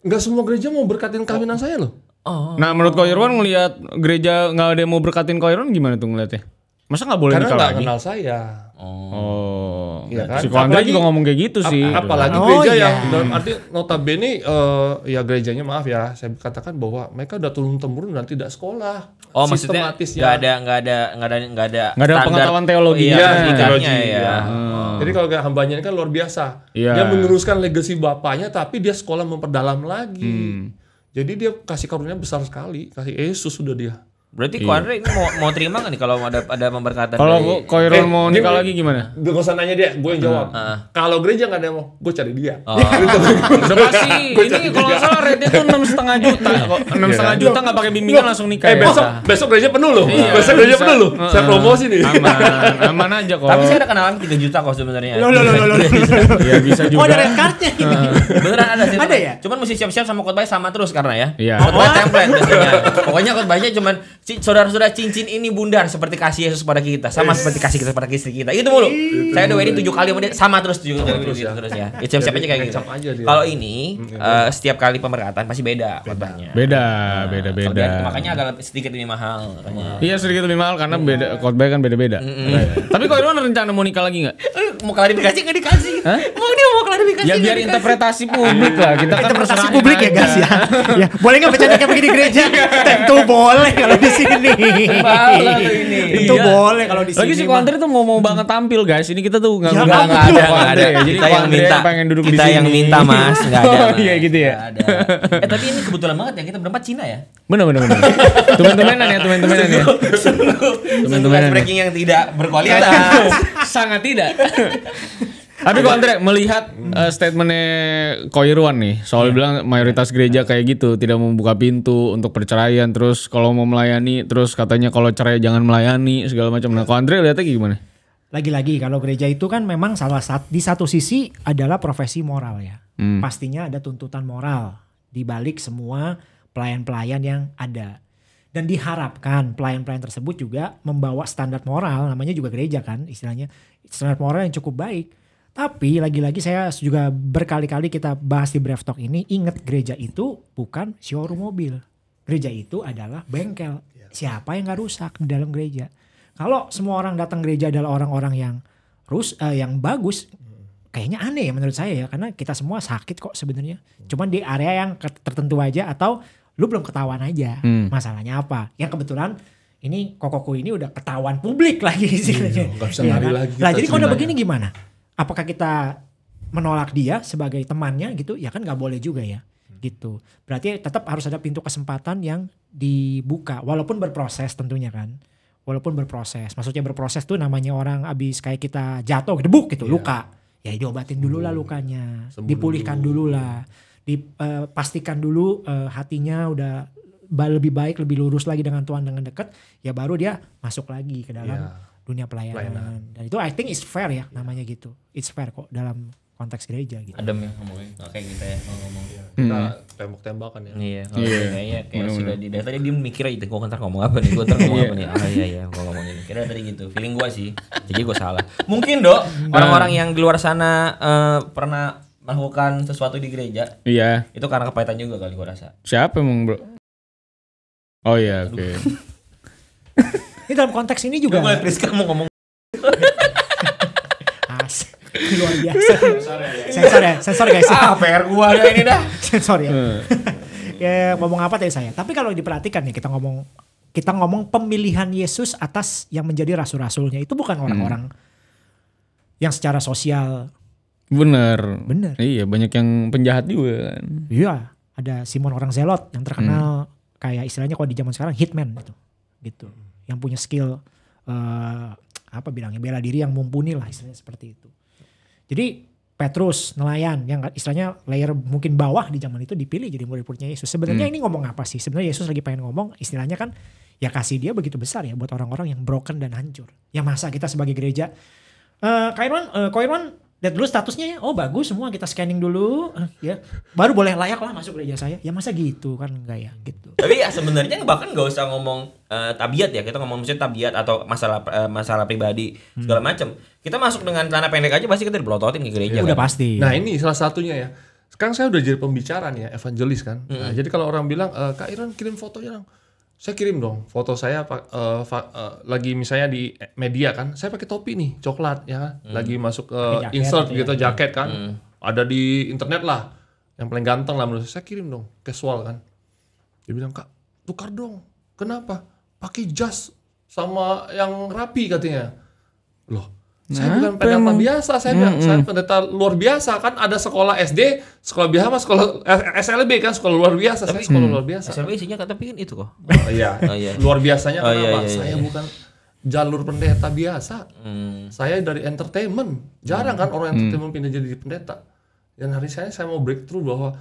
Gak semua gereja mau berkatin kawinan oh. saya loh. Oh. oh. Nah menurut Koi Irwan ngeliat gereja gak ada yang mau berkatin Koi Irwan gimana tuh ngeliatnya? Masa gak boleh Karena nikah gak lagi? Karena nggak kenal saya. Oh. oh. Iya kan? kan? Psiko juga ngomong kayak gitu sih. Ap apalagi oh, gereja iya. yang dalam arti notabene uh, ya gerejanya maaf ya, saya katakan bahwa mereka udah turun temurun dan tidak sekolah. Oh, maksudnya nggak ada nggak ada nggak ada nggak ada nggak ada pengetahuan iya, iya, teologi iya. oh, iya, ya, teologi, ya. ya. Hmm. Jadi kalau gak hambanya kan luar biasa. Yeah. Dia meneruskan legasi bapaknya tapi dia sekolah memperdalam lagi. Hmm. Jadi dia kasih karunia besar sekali, kasih Yesus sudah dia. Berarti iya. Koirul mau, mau terima nggak nih kalau ada ada pemberkatan? Kalau dari... Koirul eh, mau nikah lagi gimana? gak usah nanya dia, gue yang jawab. Uh, uh. Kalau gereja nggak ada mau, gue cari dia. Oh. Udah pasti. ini kalau nggak salah rate tuh enam setengah juta kok. Iya. Enam setengah juta nggak pakai bimbingan langsung nikah. Eh, ya? besok gereja penuh loh. Iya, besok gereja penuh loh. Saya promosi nih. Aman, aman aja kok. Tapi saya ada kenalan tiga juta kok sebenarnya. Loh loh loh loh. Iya, iya bisa juga. Oh ada red cardnya ini. Beneran ada sih. Ada ya. Cuman mesti siap-siap sama khotbahnya sama terus karena ya. Iya. Kotbah oh. template biasanya. Pokoknya khotbahnya cuman saudara-saudara cincin ini bundar seperti kasih Yesus pada kita sama seperti kasih kita pada istri kita itu mulu saya udah wedding tujuh kali sama sama terus tujuh kali terus Itu terus ya itu ya, siapa gitu. aja kayak gitu kalau ini eh, setiap kali pemberkatan pasti beda beda beda nah, beda, makanya agak sedikit lebih mahal iya sedikit lebih mahal karena beda iya. khotbah kan beda beda tapi kalau Irwan rencana mau nikah lagi nggak eh, mau klarifikasi nggak dikasih mau dia mau klarifikasi ya biar interpretasi publik lah kita kan interpretasi publik ya guys ya. ya boleh nggak bercanda kayak begini gereja tentu boleh kalau bisa sini. ini. Itu iya. boleh kalau di sini. Lagi si Kuantri tuh mau mau banget tampil guys. Ini kita tuh nggak ya, nggak ada nggak ada. Jadi kita yang minta. Pengen duduk kita yang minta mas nggak ada. Oh, iya gitu ya. Ada. Eh tapi ini kebetulan banget ya kita berempat Cina ya. Benar benar benar. Teman-temanan ya teman-temanan ya. Teman-temanan. Breaking ya. yang tidak berkualitas. Sangat tidak. Tapi kok Andre melihat uh, statementnya Koirwan nih, soal yeah. bilang mayoritas gereja kayak gitu tidak membuka pintu untuk perceraian, terus kalau mau melayani, terus katanya kalau cerai jangan melayani segala macam. Nah, kok Andre lihatnya gimana? Lagi-lagi kalau gereja itu kan memang salah satu di satu sisi adalah profesi moral ya. Hmm. Pastinya ada tuntutan moral di balik semua pelayan-pelayan yang ada dan diharapkan pelayan-pelayan tersebut juga membawa standar moral namanya juga gereja kan istilahnya standar moral yang cukup baik tapi lagi-lagi saya juga berkali-kali kita bahas di Brave Talk ini ingat gereja itu bukan showroom mobil. Gereja itu adalah bengkel. Siapa yang gak rusak di dalam gereja? Kalau semua orang datang gereja adalah orang-orang yang rus uh, yang bagus, kayaknya aneh ya menurut saya ya karena kita semua sakit kok sebenarnya. Cuman di area yang tertentu aja atau lu belum ketahuan aja hmm. masalahnya apa. Yang kebetulan ini kokoku ini udah ketahuan publik lagi sih. Iya, ya, kan? lagi. Nah, jadi kalau udah begini gimana? apakah kita menolak dia sebagai temannya gitu ya kan nggak boleh juga ya gitu berarti tetap harus ada pintu kesempatan yang dibuka walaupun berproses tentunya kan walaupun berproses maksudnya berproses tuh namanya orang abis kayak kita jatuh gedebuk gitu yeah. luka ya diobatin dulu lah lukanya dipulihkan dulu, lah dipastikan eh, dulu eh, hatinya udah lebih baik lebih lurus lagi dengan Tuhan dengan dekat ya baru dia masuk lagi ke dalam yeah dunia pelayanan. pelayanan. Dan itu I think is fair ya namanya gitu. It's fair kok dalam konteks gereja gitu. Adem ya ngomongnya. Kayak kita ya ngomong. Hmm. Kita tembak-tembakan ya. Iya. Oh, iya. Kayaknya kayak ya, sudah di dari tadi dia mikir aja gua ntar ngomong apa nih, gua ntar ngomong apa iya. nih. Ah iya iya gua ngomong ini. Kira tadi gitu. Feeling gua sih. Jadi gua salah. Mungkin, Dok, nah. orang-orang yang di luar sana eh, pernah melakukan sesuatu di gereja. Iya. Itu karena kepahitan juga kali gua rasa. Siapa emang, Bro? Oh iya, oke. ini dalam konteks ini juga. Gue Priska mau ngomong. Asik. Luar biasa. Ya, ya. sensor ya, sensor guys. Ah, PR gua ada ini dah. sensor ya. Hmm. ya ngomong apa tadi saya. Tapi kalau diperhatikan nih kita ngomong kita ngomong pemilihan Yesus atas yang menjadi rasul-rasulnya itu bukan hmm. orang-orang hmm. yang secara sosial Bener. Bener. Iya, banyak yang penjahat juga kan. Iya, ada Simon orang Zelot yang terkenal hmm. kayak istilahnya kalau di zaman sekarang hitman gitu. Gitu yang punya skill uh, apa bilangnya bela diri yang mumpuni lah istilahnya seperti itu. Jadi Petrus nelayan yang istilahnya layer mungkin bawah di zaman itu dipilih jadi murid-muridnya Yesus. Sebenarnya hmm. ini ngomong apa sih? Sebenarnya Yesus lagi pengen ngomong istilahnya kan ya kasih dia begitu besar ya buat orang-orang yang broken dan hancur. Ya masa kita sebagai gereja uh, Kairon uh, eh, Kairon lihat dulu statusnya ya. oh bagus semua kita scanning dulu eh, ya baru boleh layak lah masuk gereja saya ya masa gitu kan enggak ya gitu tapi ya sebenarnya bahkan nggak usah ngomong uh, tabiat ya kita ngomong misalnya tabiat atau masalah uh, masalah pribadi hmm. segala macam kita masuk dengan celana pendek aja pasti kita dipelototin ke gereja ya, kan? udah pasti nah ini salah satunya ya sekarang saya udah jadi pembicara nih ya evangelis kan nah, hmm. nah, jadi kalau orang bilang e, kak Iran kirim fotonya dong saya kirim dong foto saya uh, uh, lagi misalnya di media kan saya pakai topi nih coklat ya kan? hmm. lagi masuk uh, jaket insert gitu ya. gitu jaket kan hmm. ada di internet lah yang paling ganteng lah menurut saya, saya kirim dong casual kan dia bilang kak tukar dong kenapa pakai jas sama yang rapi katanya loh saya nah, bukan pendeta emang? biasa, saya hmm, bilang saya pendeta luar biasa kan ada sekolah SD, sekolah biasa sama sekolah eh, SLB kan sekolah luar biasa, tapi, saya sekolah hmm. luar biasa. SLB isinya kata pingin kan itu kok. Oh iya. oh, iya. Luar biasanya oh, iya, kenapa? Iya, iya, saya iya. bukan jalur pendeta biasa. Hmm. Saya dari entertainment. Jarang hmm. kan mm. orang entertainment hmm. pindah jadi pendeta. Dan hari saya saya mau breakthrough bahwa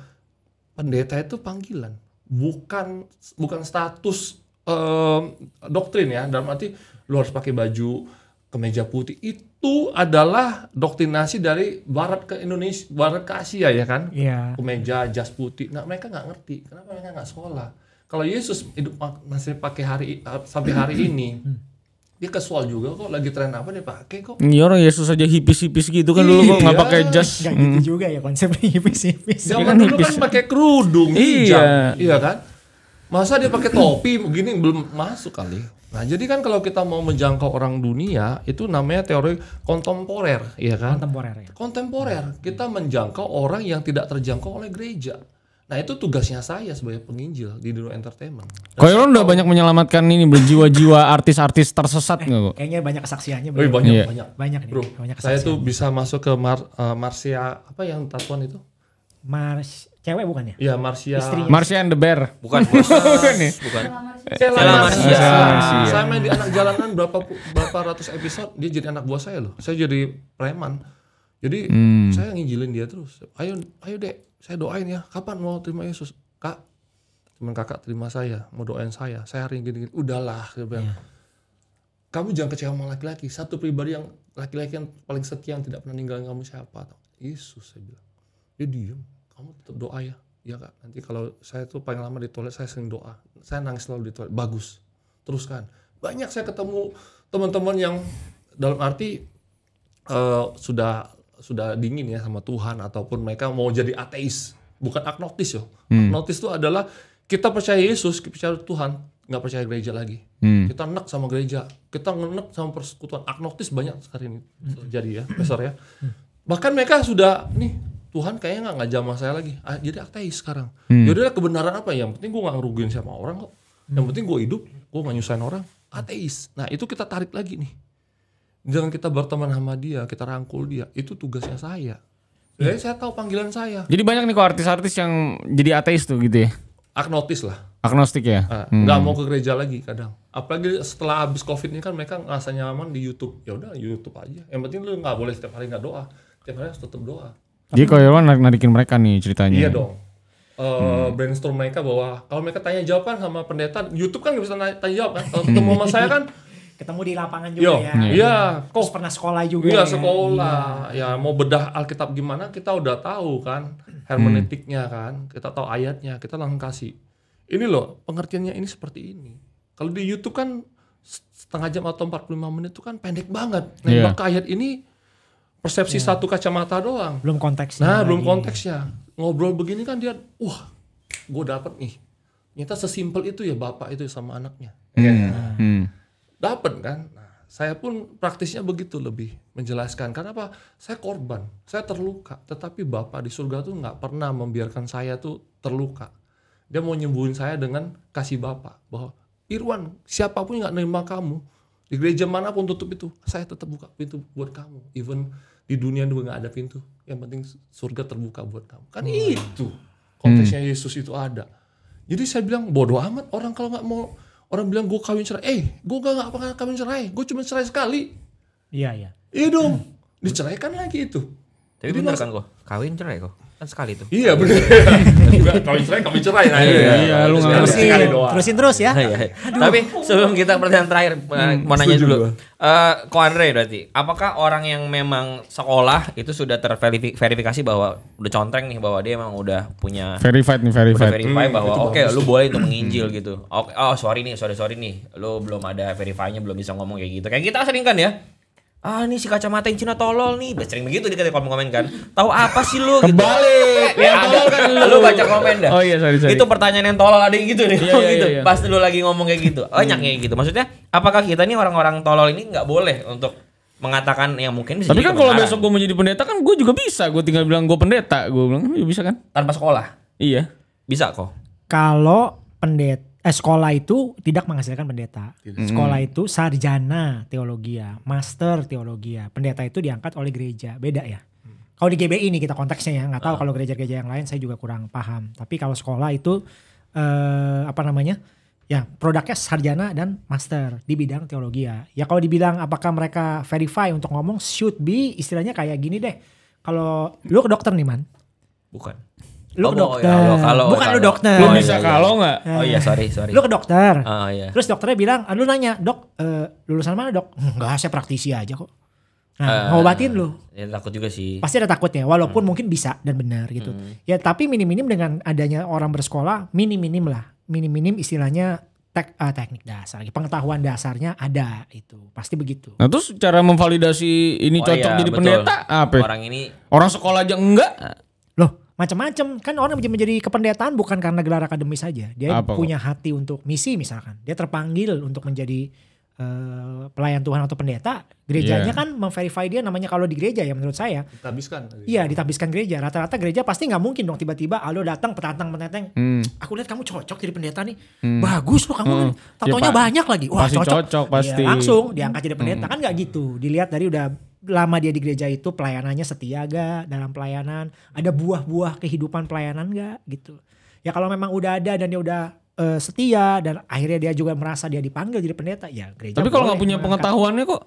pendeta itu panggilan, bukan bukan status um, doktrin ya. Dalam arti lu harus pakai baju kemeja putih itu adalah doktrinasi dari barat ke Indonesia, barat ke Asia ya kan? Iya. Kemeja, jas putih. Nah, mereka nggak ngerti. Kenapa mereka nggak sekolah? Kalau Yesus hidup masih pakai hari sampai hari ini, hmm. dia kesual juga kok lagi tren apa dia pakai kok iya orang Yesus aja hipis hipis gitu kan dulu kok nggak iya. pakai jas nggak gitu hmm. juga ya konsep hipis hipis zaman iya kan dulu kan pakai kerudung iya iya kan masa dia pakai topi begini belum masuk kali Nah, jadi kan kalau kita mau menjangkau orang dunia, itu namanya teori kontemporer, ya kan? Kontemporer. Ya. Kontemporer. Iya. Kita menjangkau orang yang tidak terjangkau oleh gereja. Nah, itu tugasnya saya sebagai penginjil di dunia entertainment. Koiron udah banyak menyelamatkan ini berjiwa-jiwa artis-artis tersesat eh, Kayaknya banyak kesaksiannya. Oh, iya, Bro. banyak, iya. banyak. Banyak, Bro. banyak saya tuh bisa masuk ke Mar uh, eh, Marsia apa yang tatuan itu? Mars cewek bukan ya? Iya, Marcia. Istrinya. Marcia and the Bear. Bukan, bukan nih Bukan. saya Marcia. Sela Saya main di anak jalanan berapa berapa ratus episode, dia jadi anak buah saya loh. Saya jadi preman. Jadi hmm. saya ngijilin dia terus. Ayo, ayo dek, saya doain ya. Kapan mau terima Yesus? Kak, teman kakak terima saya, mau doain saya. Saya hari gini-gini. Udahlah, dia bilang. Iya. Kamu jangan kecewa sama laki-laki. Satu pribadi yang laki-laki yang paling setia yang tidak pernah ninggalin kamu siapa? Yesus, saya bilang. Dia diam kamu tetap doa ya ya kak nanti kalau saya tuh paling lama di toilet saya sering doa saya nangis selalu di toilet bagus teruskan banyak saya ketemu teman-teman yang dalam arti uh, sudah sudah dingin ya sama Tuhan ataupun mereka mau jadi ateis bukan agnostis yo hmm. agnostis itu adalah kita percaya Yesus kita percaya Tuhan nggak percaya gereja lagi hmm. kita enak sama gereja kita enak sama persekutuan agnostis banyak sekarang ini hmm. terjadi ya besar ya bahkan mereka sudah nih Tuhan kayaknya nggak ngajak sama saya lagi. Ah, jadi ateis sekarang. Hmm. Yaudah kebenaran apa? Ya? Yang penting gue nggak ngerugiin sama orang kok. Yang hmm. penting gue hidup, gue nggak nyusahin orang. Ateis. Nah itu kita tarik lagi nih. Jangan kita berteman sama dia, kita rangkul dia. Itu tugasnya saya. Hmm. Jadi hmm. saya tahu panggilan saya. Jadi banyak nih kok artis-artis yang jadi ateis tuh gitu ya? Agnostis lah. Agnostik ya? Ah, nggak hmm. mau ke gereja lagi kadang. Apalagi setelah habis covid ini kan mereka ngerasa nyaman di YouTube. Ya udah YouTube aja. Yang penting lu nggak boleh setiap hari nggak doa. Setiap hari harus tetap doa jadi kalau Irwan narik-narikin mereka nih ceritanya. Iya dong. Uh, hmm. brainstorm mereka bahwa kalau mereka tanya jawab kan sama pendeta YouTube kan gak bisa tanya, tanya jawab kan kalau ketemu sama saya kan ketemu di lapangan juga Yo, ya iya kok Terus pernah sekolah juga iya ya. sekolah ya. ya mau bedah Alkitab gimana kita udah tahu kan hermeneutiknya hmm. kan kita tahu ayatnya kita langsung kasih ini loh pengertiannya ini seperti ini kalau di YouTube kan setengah jam atau 45 menit itu kan pendek banget nembak yeah. ke ayat ini persepsi yeah. satu kacamata doang. Belum konteksnya. Nah, lagi. belum konteksnya. Ngobrol begini kan dia, wah, gue dapet nih. Ternyata sesimpel itu ya bapak itu sama anaknya. Iya. Hmm, yeah. Hmm. Nah, hmm. Dapet kan. Nah, saya pun praktisnya begitu lebih menjelaskan. Karena apa? Saya korban, saya terluka. Tetapi bapak di surga tuh nggak pernah membiarkan saya tuh terluka. Dia mau nyembuhin saya dengan kasih bapak bahwa Irwan siapapun nggak nerima kamu di gereja manapun tutup itu, saya tetap buka pintu buat kamu. Even di dunia juga nggak ada pintu. Yang penting surga terbuka buat kamu. Kan hmm. itu konteksnya hmm. Yesus itu ada. Jadi saya bilang bodoh amat orang kalau nggak mau orang bilang gue kawin cerai. Eh, gue gak nggak apa-apa kawin cerai. Gue cuma cerai sekali. Iya iya. Iya dong. Hmm. Diceraikan lagi itu. Tapi Jadi bener kan kok kawin cerai kok kan sekali tuh. Iya benar. Iya. kalau cerai kami cerai iya, nah, iya, iya, iya, lu terusin, terusin terus ya. Iya, Tapi sebelum kita pertanyaan terakhir eh, hmm, mau nanya dulu. Eh, Ko Andre berarti apakah orang yang memang sekolah itu sudah terverifikasi bahwa udah conteng nih bahwa dia emang udah punya verified nih verified. Verified hmm, bahwa oke lu boleh itu hmm. menginjil gitu. Oke, oh sorry nih, sorry sorry nih. Lu belum ada verify belum bisa ngomong kayak gitu. Kayak kita sering kan ya ah ini si kacamata yang Cina tolol nih biasa sering begitu dikatakan komen-komen kan tahu apa sih lu gitu kebalik ya tolol kan lu. lu baca komen dah oh iya sorry sorry itu pertanyaan yang tolol ada yang gitu nih yeah, yeah, gitu yeah, yeah. pas lu lagi ngomong kayak gitu hmm. banyak kayak gitu maksudnya apakah kita nih orang-orang tolol ini nggak boleh untuk mengatakan yang mungkin bisa tapi kan kalau besok gue menjadi pendeta kan gue juga bisa gue tinggal bilang gue pendeta gue bilang iya, bisa kan tanpa sekolah iya bisa kok kalau pendeta eh, sekolah itu tidak menghasilkan pendeta. Tidak. Sekolah itu sarjana ya, master ya. Pendeta itu diangkat oleh gereja, beda ya. Hmm. Kalau di GBI ini kita konteksnya ya, nggak tahu uh. kalau gereja-gereja yang lain saya juga kurang paham. Tapi kalau sekolah itu eh, apa namanya? Ya, produknya sarjana dan master di bidang teologi ya. Ya kalau dibilang apakah mereka verify untuk ngomong should be istilahnya kayak gini deh. Kalau lu ke dokter nih man? Bukan. Lu oh, ke dokter. Ya, kalau, Bukan kalau, lu dokter. Lu bisa kalong iya, kalau iya. nggak? Oh iya sorry sorry. Lu ke dokter. Oh, iya. Terus dokternya bilang, ah, lu nanya dok uh, lulusan mana dok? Enggak saya praktisi aja kok. Nah, uh, ngobatin lu. Ya takut juga sih. Pasti ada takutnya, walaupun hmm. mungkin bisa dan benar gitu. Hmm. Ya tapi minim-minim dengan adanya orang bersekolah, minim-minim lah. Minim-minim istilahnya tek, uh, teknik dasar, pengetahuan dasarnya ada itu. Pasti begitu. Nah, terus cara memvalidasi ini oh, cocok iya, jadi betul. pendeta apa? Orang ini orang sekolah aja enggak. Loh, macam-macam kan orang menjadi kependetaan bukan karena gelar akademis saja dia Apa punya kok? hati untuk misi misalkan dia terpanggil untuk menjadi uh, pelayan Tuhan atau pendeta gerejanya yeah. kan memverify dia namanya kalau di gereja ya menurut saya ditabiskan iya ditabiskan gereja rata-rata gereja pasti nggak mungkin dong tiba-tiba halo datang petantang peneteng hmm. aku lihat kamu cocok jadi pendeta nih hmm. bagus loh kamu kan. Hmm. tatonya ya, banyak lagi wah pasti cocok, cocok iya, pasti ya, langsung diangkat jadi pendeta hmm. kan nggak gitu dilihat dari udah lama dia di gereja itu pelayanannya setia gak dalam pelayanan ada buah-buah kehidupan pelayanan gak gitu ya kalau memang udah ada dan dia udah uh, setia dan akhirnya dia juga merasa dia dipanggil jadi pendeta ya gereja tapi kalau nggak punya pengetahuannya kok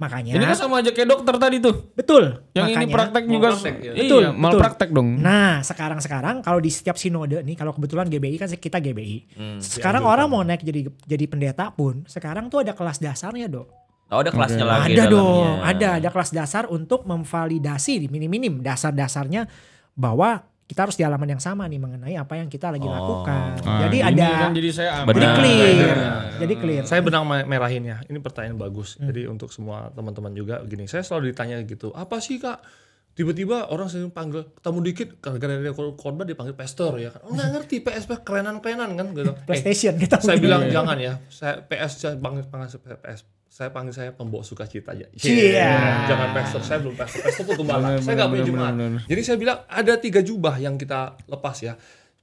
makanya ini kan sama aja kayak dokter tadi tuh betul yang makanya, ini praktek juga praktek, ya. iya, betul iya, mal praktek dong nah sekarang sekarang kalau di setiap sinode nih kalau kebetulan GBI kan kita GBI hmm, ya, sekarang gitu. orang mau naik jadi jadi pendeta pun sekarang tuh ada kelas dasarnya dok Oh, ada kelasnya okay. lagi. Ada dong, ada ada kelas dasar untuk memvalidasi di minim-minim dasar-dasarnya bahwa kita harus di halaman yang sama nih mengenai apa yang kita lagi oh. lakukan. Nah, jadi ada kan jadi saya jadi clear. Benar. Jadi clear. Saya benang merahin ya. Ini pertanyaan bagus. Hmm. Jadi untuk semua teman-teman juga gini, saya selalu ditanya gitu, "Apa sih, Kak?" tiba-tiba orang sering panggil tamu dikit karena dia korban dipanggil pastor ya kan oh, nggak ngerti PS kerenan kerenan kan gitu. PlayStation kita eh, saya bilang jangan ya saya PS saya panggil panggil PS saya panggil saya pembawa sukacita ya. Yeah. yeah. Jangan pastor, saya belum pastor. Pastor tuh gembala. saya nggak punya jumat. Jadi saya bilang ada tiga jubah yang kita lepas ya.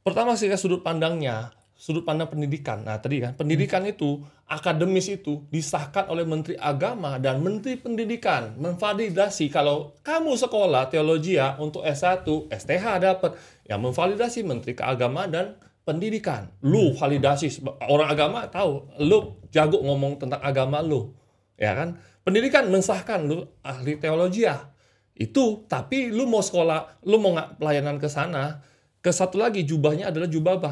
Pertama sih sudut pandangnya, sudut pandang pendidikan. Nah tadi kan pendidikan hmm. itu akademis itu disahkan oleh Menteri Agama dan Menteri Pendidikan memvalidasi kalau kamu sekolah teologi ya untuk S1, STH dapat ya memvalidasi Menteri Keagamaan dan pendidikan. Lu hmm. validasi orang agama tahu, lu jago ngomong tentang agama lu, ya kan? Pendidikan mensahkan lu ahli teologi ya. Itu tapi lu mau sekolah, lu mau nggak pelayanan ke sana. Ke satu lagi jubahnya adalah jubah apa?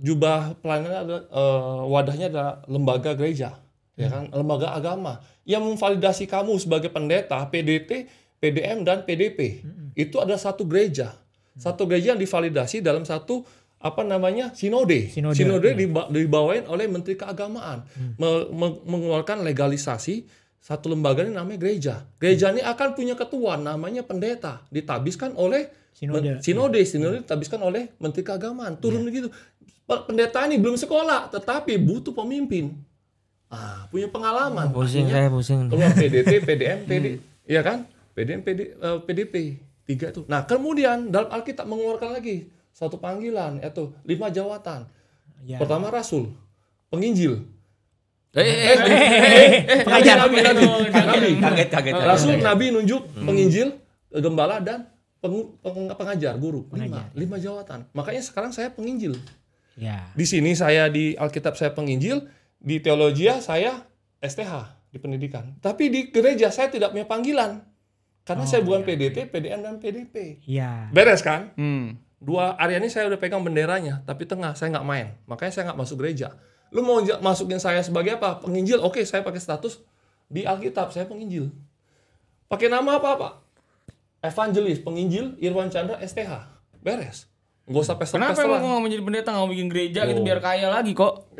Jubah pelayanan adalah uh, wadahnya adalah lembaga gereja, hmm. ya kan? Hmm. Lembaga agama yang memvalidasi kamu sebagai pendeta, PDT, PDM dan PDP. Hmm. Itu ada satu gereja. Hmm. Satu gereja yang divalidasi dalam satu apa namanya sinode sinode, sinode ya. dibawain oleh menteri keagamaan hmm. Me mengeluarkan legalisasi satu lembaga ini namanya gereja gereja hmm. ini akan punya ketua namanya pendeta ditabiskan oleh sinode sinode, ya. sinode ditabiskan oleh menteri keagamaan turun ya. gitu pendeta ini belum sekolah tetapi butuh pemimpin ah punya pengalaman oh, pusing saya pusing keluar PDT PDM PD hmm. ya kan PDM PD, uh, eh, PDP tiga itu nah kemudian dalam Alkitab mengeluarkan lagi satu panggilan atau eh, lima jawatan. Ya. Pertama rasul, penginjil. Eh, eh, pengajar nabi, nabi, nabi. Kaget, kaget, Rasul, nabi nunjuk, hmm. penginjil, gembala dan peng, peng, pengajar, guru. Pengajar. Lima, lima jawatan. Makanya sekarang saya penginjil. Ya. Di sini saya di Alkitab saya penginjil, di teologia ya, saya STH di pendidikan. Tapi di gereja saya tidak punya panggilan. Karena oh, saya bukan iya, PDT, iya. PDM dan PDP. Iya. Beres kan? Hmm dua area ini saya udah pegang benderanya, tapi tengah saya nggak main. Makanya saya nggak masuk gereja. Lu mau masukin saya sebagai apa? Penginjil? Oke, saya pakai status di Alkitab, saya penginjil. Pakai nama apa, Pak? Evangelis, penginjil, Irwan Chandra, STH. Beres. Gak usah pesta Kenapa emang mau menjadi pendeta, gak mau bikin gereja gitu, oh. gitu biar kaya lagi kok?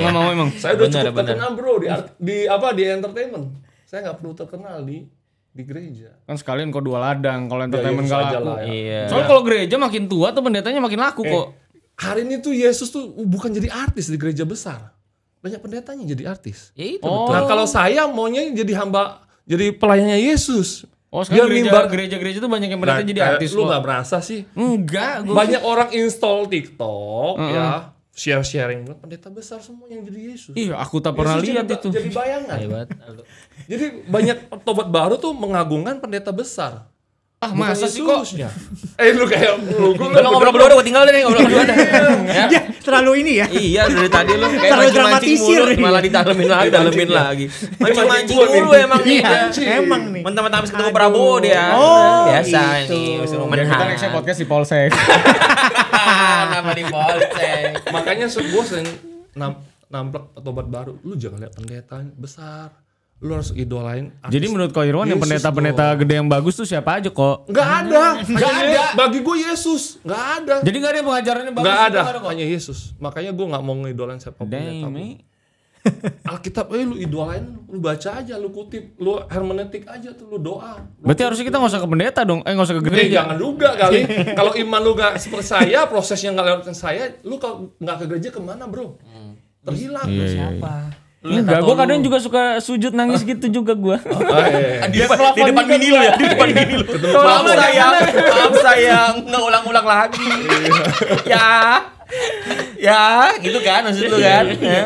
gak mau emang. Saya udah bener, cukup bener. terkenal bro di, di apa di entertainment. Saya nggak perlu terkenal di di gereja. Kan sekalian kok dua ladang kalau ya, ya, entertainment ya, gak laku. Iya. Soalnya kalau gereja makin tua tuh pendetanya makin laku eh, kok. Hari ini tuh Yesus tuh uh, bukan jadi artis di gereja besar. Banyak pendetanya jadi artis. Ya itu oh. betul. Nah, kalau saya maunya jadi hamba jadi pelayannya Yesus. Oh, sekarang Dia mimbar gereja-gereja tuh banyak yang pendeta nah, jadi eh, artis. Lu nggak gak merasa sih? Enggak. banyak orang install TikTok uh ya share sharing buat pendeta besar semua yang jadi Yesus. Iya, aku tak pernah Yesus lihat itu. Jadi bayangan. Iya, jadi banyak tobat baru tuh mengagungkan pendeta besar. Ah, Bukan masa sih kok? eh, lu kayak lu lu ngobrol berdua gue tinggal deh ngobrol berdua ya. ya, terlalu ini ya. Iya, dari tadi lu kayak terlalu dramatisir malah ditalemin lagi, dalemin lagi. Mancing-mancing dulu ya. emang nih. Iya, emang nih. Mentah-mentah habis ketemu Prabowo dia. Oh, biasa ini. Gitu. Kita next podcast di Polsek. kenapa di polsek? Makanya sebuah sen nam atau tobat baru, lu jangan lihat pendeta besar. Lu harus idolain Jadi menurut kau Irwan yang pendeta-pendeta gede yang bagus tuh siapa aja kok? nggak ada. nggak ada. Bagi gue Yesus, nggak ada. Jadi nggak ada yang pengajarannya bagus. nggak ada. ada hanya Yesus. Makanya gue nggak mau ngidolain siapa pendeta. Alkitab eh lu idolain, lu baca aja, lu kutip, lu hermeneutik aja tuh, lu doa. Lu Berarti harusnya kita nggak usah ke pendeta dong, eh nggak usah ke gereja. Eh, jangan juga kali. kalau iman lu nggak seperti saya, prosesnya nggak lewatin saya, lu kalau nggak ke gereja kemana bro? Hmm. Terhilang. Iya, iya, iya, siapa? Lu Enggak, gue kadang juga suka sujud nangis gitu juga gue. Oh, iya, iya. iya. Di, depan, di depan gini lu ya, di depan gini lu. Maaf sayang, maaf sayang, nggak ulang-ulang lagi. ya, ya gitu kan maksud lu kan. Ya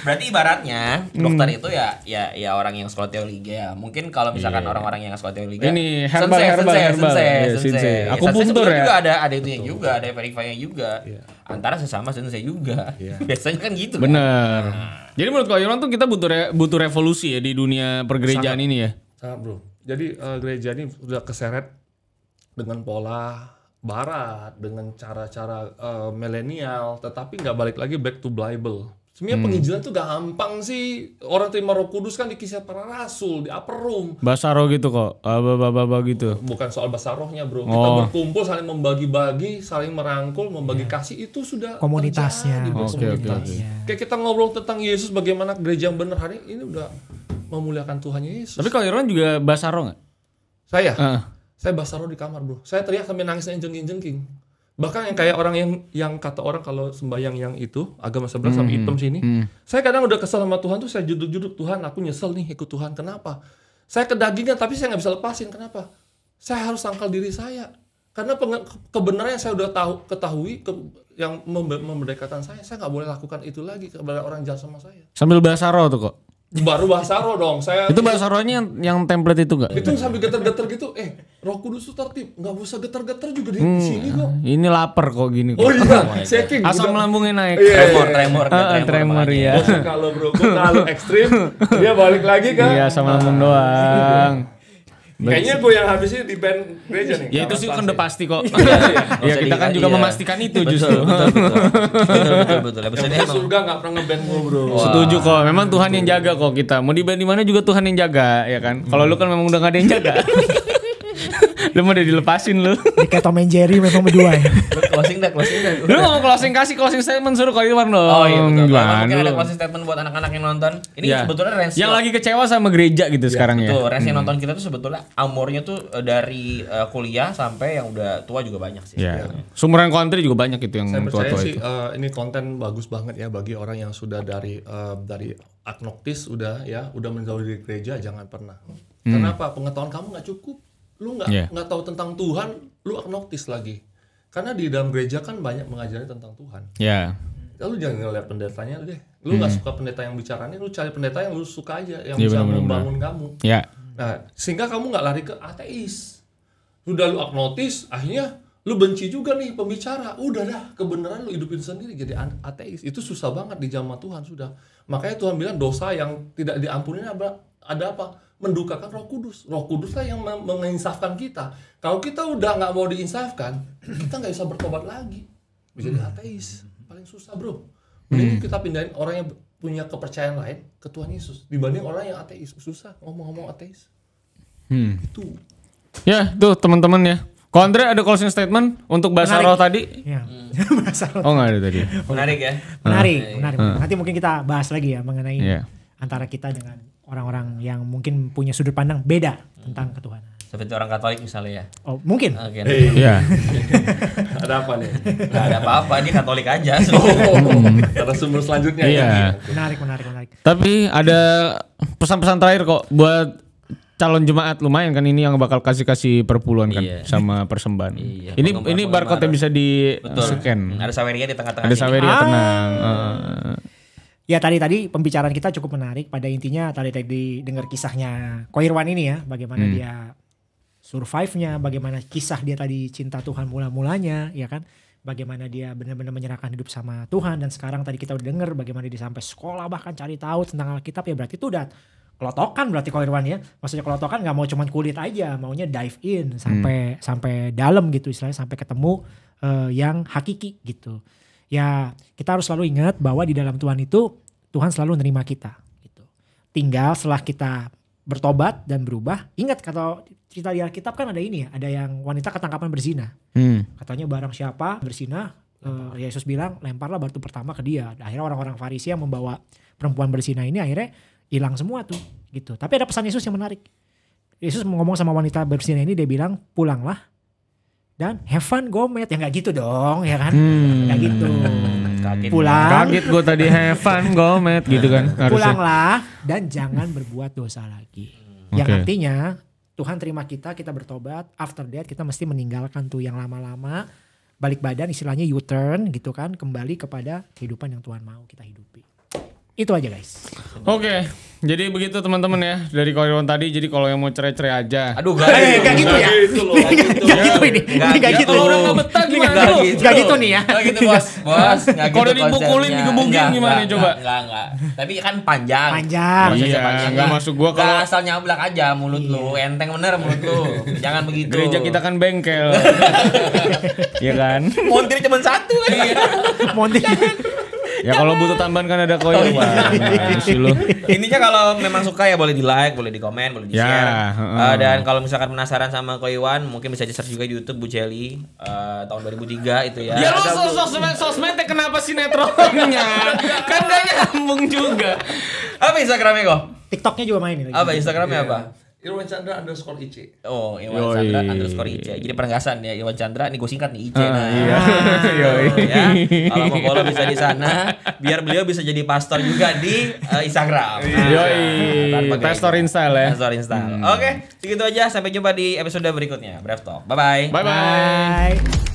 berarti ibaratnya hmm. dokter itu ya ya ya orang yang sekolah teologi ya mungkin kalau misalkan orang iya. orang-orang yang sekolah teologi ya, ini herbal sensei, herbal sensei, herbal iya, aku pun puntur ya juga ada ada itu yang juga ada verifynya juga yeah. antara sesama sensei juga yeah. biasanya kan gitu bener kan? Nah. jadi menurut kau tuh kita butuh re butuh revolusi ya di dunia pergerejaan sangat, ini ya sangat bro jadi uh, gereja ini sudah keseret dengan pola barat dengan cara-cara uh, milenial tetapi nggak balik lagi back to bible Sebenarnya hmm. penginjilan tuh gampang sih. Orang terima Roh Kudus kan di kisah para rasul, di upper room. Bahasa roh gitu kok. Aba-aba gitu. Bukan soal bahasa Bro. Oh. Kita berkumpul saling membagi-bagi, saling merangkul, membagi yeah. kasih itu sudah komunitasnya. Oke, okay, oke, okay, okay. Kayak kita ngobrol tentang Yesus bagaimana gereja yang benar hari ini udah memuliakan Tuhan Yesus. Tapi kalau Irwan juga bahasa roh nggak? Saya. Uh. Saya bahasa di kamar, Bro. Saya teriak sampai nangis saya jengking -jeng bahkan yang kayak orang yang yang kata orang kalau sembahyang yang itu agama sebelah hmm. sama hitam sini hmm. saya kadang udah kesel sama Tuhan tuh saya juduk-juduk Tuhan aku nyesel nih ikut Tuhan kenapa saya kedagingan tapi saya nggak bisa lepasin kenapa saya harus sangkal diri saya karena kebenaran yang saya udah tahu ketahui ke, yang memerdekakan saya saya nggak boleh lakukan itu lagi kepada orang jahat sama saya sambil bahasa roh tuh kok baru bahasa roh dong saya itu bahasa rohnya yang, yang template itu nggak itu sambil geter-geter gitu eh Roh Kudus tuh tertib, nggak usah getar-getar juga di hmm, sini kok. Ini lapar kok gini. Oh iya, oh shaking. Asam lambungnya naik. Yeah. Iya, iya, iya. Tremor, tremor, uh, tremor, tremor ya. kalau bro, kalau ekstrim dia balik lagi kan. Iya, sama lambung doang. Kayaknya gue yang habisnya di band gereja nih. Ya itu sih kan udah pasti kok. ya kita kan juga memastikan itu justru. Betul betul betul betul. betul. surga nggak pernah ngeband gue bro. Setuju kok. Memang Tuhan yang jaga kok kita. Mau di band di mana juga Tuhan yang jaga ya kan. Kalau lu kan memang udah nggak ada yang jaga. lu mau udah dilepasin lu. Ini kayak Tom and Jerry memang berdua ya. closing dah, closing dah. Lu mau closing kasih closing statement suruh kau Irwan dong. Oh iya betul. ada closing statement buat anak-anak yang nonton. Ini ya. sebetulnya Rens. Yang lagi kecewa sama gereja gitu ya, sekarang betul. ya. Betul, Rens yang hmm. nonton kita tuh sebetulnya amornya tuh eh, dari uh, kuliah sampai yang udah tua juga banyak sih. ya. Yeah. Sumuran country juga banyak gitu yang tua-tua itu. Saya sih uh, ini konten bagus banget ya bagi orang yang sudah dari uh, dari agnostis udah ya, udah menjauh dari gereja jangan pernah. Hmm. Kenapa? Pengetahuan kamu nggak cukup lu nggak iya. nggak yeah. tahu tentang Tuhan lu agnostis lagi karena di dalam gereja kan banyak mengajari tentang Tuhan iya. ya yeah. lu jangan ngeliat pendetanya deh lu nggak hmm. suka pendeta yang bicaranya lu cari pendeta yang lu suka aja yang yeah, bisa bener -bener. membangun kamu yeah. nah sehingga kamu nggak lari ke ateis udah lu agnostis, akhirnya lu benci juga nih pembicara udah dah kebenaran lu hidupin sendiri jadi ateis itu susah banget di zaman Tuhan sudah makanya Tuhan bilang dosa yang tidak diampuni ada apa mendukakan Roh Kudus. Roh Kudus lah yang menginsafkan kita. Kalau kita udah nggak mau diinsafkan, kita nggak bisa bertobat lagi. Bisa jadi hmm. ateis. Hmm. Paling susah, Bro. Mending hmm. kita pindahin orang yang punya kepercayaan lain ke Tuhan Yesus dibanding orang yang ateis. Susah ngomong-ngomong ateis. Hmm. Itu. Ya, tuh teman-teman ya. Kontra ada closing statement untuk bahasa menarik. roh tadi? Ya. Hmm. bahasa roh. Oh, enggak ada tadi. Menarik ya. Ah. Menarik, ah. menarik. menarik. Ah. Nanti mungkin kita bahas lagi ya mengenai yeah. antara kita dengan orang-orang yang mungkin punya sudut pandang beda tentang hmm. ketuhanan. Seperti orang Katolik misalnya ya. Oh, mungkin. Oke. Okay, iya. iya. ada apa nih? Nah, ada apa-apa, ini Katolik aja. oh, Kata sumber selanjutnya ya. iya. Menarik, menarik, menarik. Tapi ada pesan-pesan terakhir kok buat calon jemaat lumayan kan ini yang bakal kasih-kasih perpuluhan kan iya. sama persembahan. Iya, ini ini barcode yang bisa di Betul. Uh, scan. Ada saweria di tengah-tengah. Ada saweria ah. Uh. Ya tadi tadi pembicaraan kita cukup menarik pada intinya tadi tadi dengar kisahnya Koirwan ini ya bagaimana hmm. dia survive-nya, bagaimana kisah dia tadi cinta Tuhan mula-mulanya ya kan. Bagaimana dia benar-benar menyerahkan hidup sama Tuhan dan sekarang tadi kita udah dengar bagaimana dia sampai sekolah bahkan cari tahu tentang Alkitab ya berarti itu udah kelotokan berarti Koirwan ya maksudnya kelotokan nggak mau cuman kulit aja maunya dive in sampai hmm. sampai dalam gitu istilahnya sampai ketemu uh, yang hakiki gitu ya kita harus selalu ingat bahwa di dalam Tuhan itu Tuhan selalu menerima kita gitu. Tinggal setelah kita bertobat dan berubah, ingat kata cerita di Alkitab kan ada ini ya, ada yang wanita ketangkapan berzina. Hmm. Katanya barang siapa berzina, uh, Yesus bilang lemparlah batu pertama ke dia. Akhirnya orang-orang Farisi yang membawa perempuan berzina ini akhirnya hilang semua tuh gitu. Tapi ada pesan Yesus yang menarik. Yesus ngomong sama wanita berzina ini dia bilang pulanglah dan have fun gomet ya nggak gitu dong ya kan hmm. nggak hmm. gitu Kaget. pulang kaget gue tadi have fun gomet gitu kan harusnya. pulanglah dan jangan berbuat dosa lagi okay. yang artinya Tuhan terima kita kita bertobat after that kita mesti meninggalkan tuh yang lama-lama balik badan istilahnya U-turn gitu kan kembali kepada kehidupan yang Tuhan mau kita hidupi itu aja guys. Oke. Okay. Jadi begitu teman-teman ya dari korewan tadi. Jadi kalau yang mau cerai-cerai aja. Aduh gak, eh, gak gitu, gitu ya. ya. Gitu gak, gitu. gak gitu ini. Gak, gitu. gitu. Kalau orang gak betah gimana? Gak gitu. gak gitu nih ya. Gak gitu bos. Bos. gitu Kalau dipukulin digebukin gimana coba? Enggak, enggak. Tapi kan panjang. Panjang. Iya, Gak masuk gua kalau asal nyablak aja mulut lu. Iya. Enteng bener mulut lu. Jangan begitu. Gereja kita kan bengkel. Iya kan? Montir cuma satu. Iya. Montir ya kalau butuh tambahan kan ada koyo oh, sih lu. Intinya kalau memang suka ya boleh di like, boleh di komen, boleh di share. Ya, uh, uh, dan kalau misalkan penasaran sama Koiwan, mungkin bisa di search juga di YouTube Bu Jelly uh, tahun 2003 itu ya. Ya lo sos sosmed sosmed kenapa sinetronnya? kan gak nyambung juga. Apa Instagramnya kok? TikToknya juga main. Apa Instagramnya apa? Irwan Chandra underscore IC. Oh, Irwan Yoi. Chandra underscore IC. Jadi penegasan ya Irwan Chandra nih gue singkat nih IC. Uh, ah, nah, iya. Yoi. ya. Kalau mau follow bisa di sana biar beliau bisa jadi pastor juga di uh, Instagram. Yo, nah, gitu. pastor install ya. Pastor install. Hmm. Oke, okay, segitu aja sampai jumpa di episode berikutnya. Brave Bye bye.